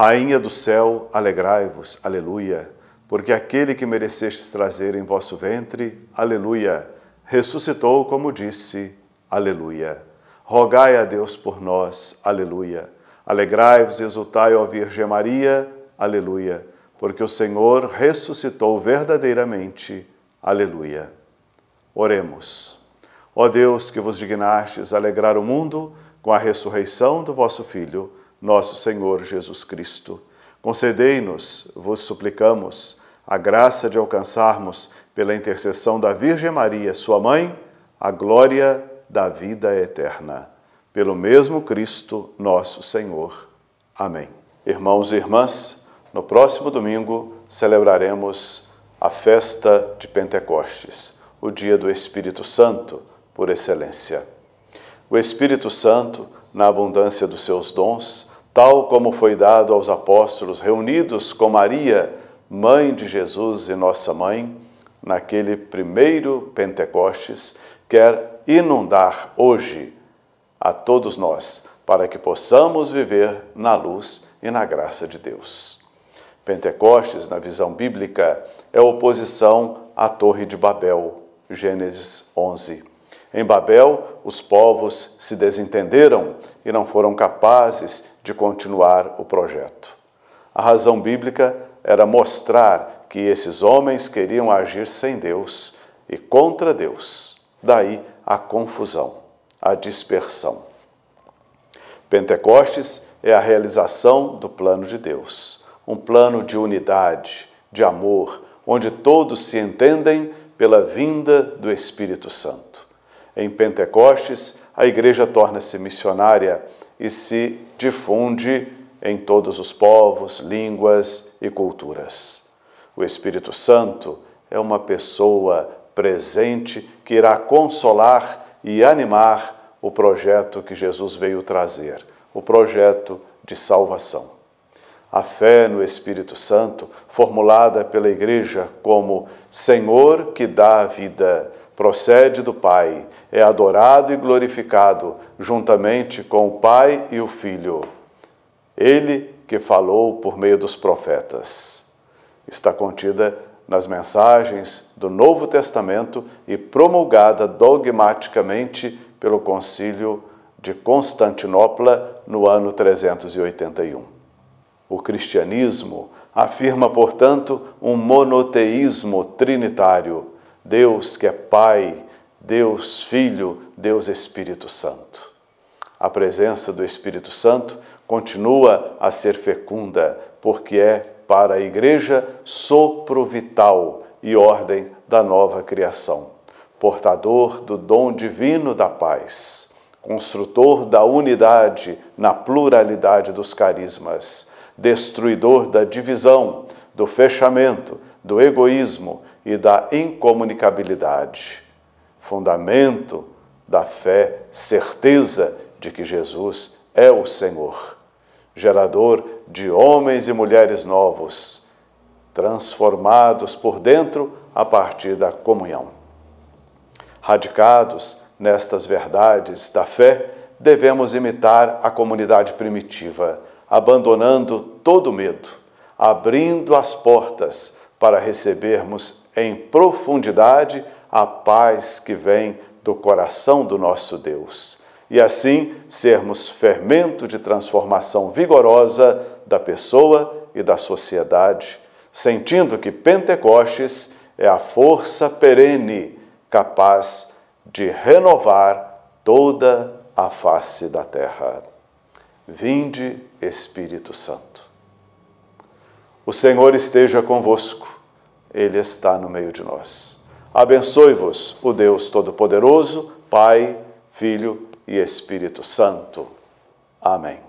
Rainha do céu, alegrai-vos, aleluia, porque aquele que merecestes trazer em vosso ventre, aleluia, ressuscitou como disse, aleluia. Rogai a Deus por nós, aleluia. Alegrai-vos e exultai, ó Virgem Maria, aleluia, porque o Senhor ressuscitou verdadeiramente, aleluia. Oremos. Ó Deus, que vos dignastes alegrar o mundo com a ressurreição do vosso Filho, nosso Senhor Jesus Cristo. Concedei-nos, vos suplicamos, a graça de alcançarmos, pela intercessão da Virgem Maria, sua mãe, a glória da vida eterna. Pelo mesmo Cristo, nosso Senhor. Amém. Irmãos e irmãs, no próximo domingo celebraremos a festa de Pentecostes, o dia do Espírito Santo por excelência. O Espírito Santo, na abundância dos seus dons, tal como foi dado aos apóstolos reunidos com Maria, mãe de Jesus e nossa mãe, naquele primeiro Pentecostes, quer inundar hoje a todos nós, para que possamos viver na luz e na graça de Deus. Pentecostes, na visão bíblica, é oposição à Torre de Babel, Gênesis 11. Em Babel, os povos se desentenderam e não foram capazes de continuar o projeto. A razão bíblica era mostrar que esses homens queriam agir sem Deus e contra Deus. Daí a confusão, a dispersão. Pentecostes é a realização do plano de Deus, um plano de unidade, de amor, onde todos se entendem pela vinda do Espírito Santo. Em Pentecostes, a igreja torna-se missionária e se difunde em todos os povos, línguas e culturas. O Espírito Santo é uma pessoa presente que irá consolar e animar o projeto que Jesus veio trazer, o projeto de salvação. A fé no Espírito Santo, formulada pela Igreja como Senhor que dá a vida, procede do Pai, é adorado e glorificado juntamente com o Pai e o Filho. Ele que falou por meio dos profetas. Está contida nas mensagens do Novo Testamento e promulgada dogmaticamente pelo Concílio de Constantinopla no ano 381. O cristianismo afirma, portanto, um monoteísmo trinitário Deus que é Pai, Deus Filho, Deus Espírito Santo. A presença do Espírito Santo continua a ser fecunda, porque é para a Igreja sopro vital e ordem da nova criação, portador do dom divino da paz, construtor da unidade na pluralidade dos carismas, destruidor da divisão, do fechamento, do egoísmo, e da incomunicabilidade, fundamento da fé, certeza de que Jesus é o Senhor, gerador de homens e mulheres novos, transformados por dentro a partir da comunhão. Radicados nestas verdades da fé, devemos imitar a comunidade primitiva, abandonando todo medo, abrindo as portas para recebermos em profundidade a paz que vem do coração do nosso Deus e assim sermos fermento de transformação vigorosa da pessoa e da sociedade, sentindo que Pentecostes é a força perene capaz de renovar toda a face da terra. Vinde, Espírito Santo. O Senhor esteja convosco, Ele está no meio de nós. Abençoe-vos o Deus Todo-Poderoso, Pai, Filho e Espírito Santo. Amém.